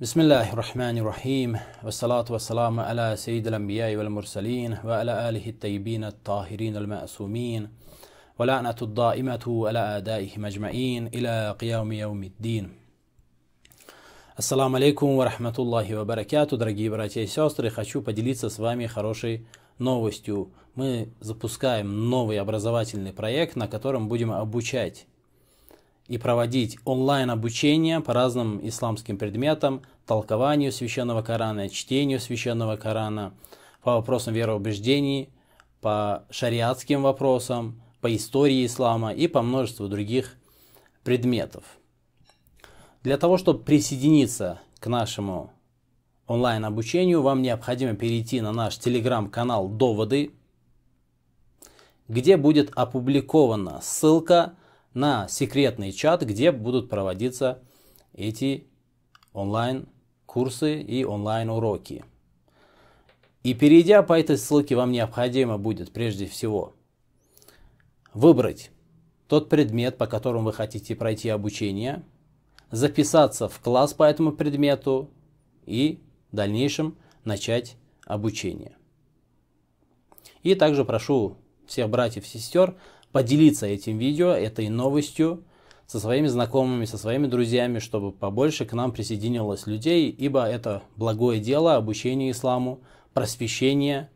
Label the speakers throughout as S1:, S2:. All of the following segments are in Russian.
S1: بسم الله الرحمن الرحيم والصلاة والسلام على سيد الأنبياء والمرسلين وعلى آله الطيبين الطاهرين المعصومين ولعنة الدائمة على آدائهم أجمعين إلى قيام يوم الدين السلام عليكم ورحمة الله وبركاته дорогие братья и сестры хочу поделиться с вами хорошей новостью мы запускаем новый образовательный проект на котором будем обучать и проводить онлайн-обучение по разным исламским предметам, толкованию священного Корана, чтению священного Корана, по вопросам вероубеждений, по шариатским вопросам, по истории ислама и по множеству других предметов. Для того, чтобы присоединиться к нашему онлайн-обучению, вам необходимо перейти на наш телеграм-канал «Доводы», где будет опубликована ссылка на секретный чат, где будут проводиться эти онлайн-курсы и онлайн-уроки. И перейдя по этой ссылке, вам необходимо будет прежде всего выбрать тот предмет, по которому вы хотите пройти обучение, записаться в класс по этому предмету и в дальнейшем начать обучение. И также прошу всех братьев и сестер поделиться этим видео, этой новостью со своими знакомыми, со своими друзьями, чтобы побольше к нам присоединилось людей, ибо это благое дело, обучение исламу, просвещение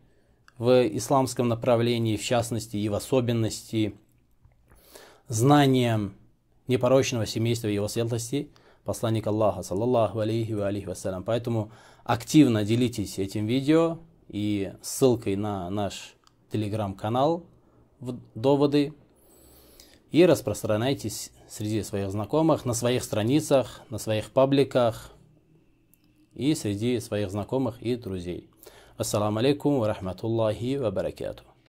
S1: в исламском направлении, в частности и в особенности знанием непорочного семейства его светлости, посланник Аллаха, саллаллаху алейхи ва алейхи вассалям. Поэтому активно делитесь этим видео и ссылкой на наш телеграм-канал, доводы и распространяйтесь среди своих знакомых, на своих страницах, на своих пабликах и среди своих знакомых и друзей. Ассаламу алейкум ва рахматуллахи баракату.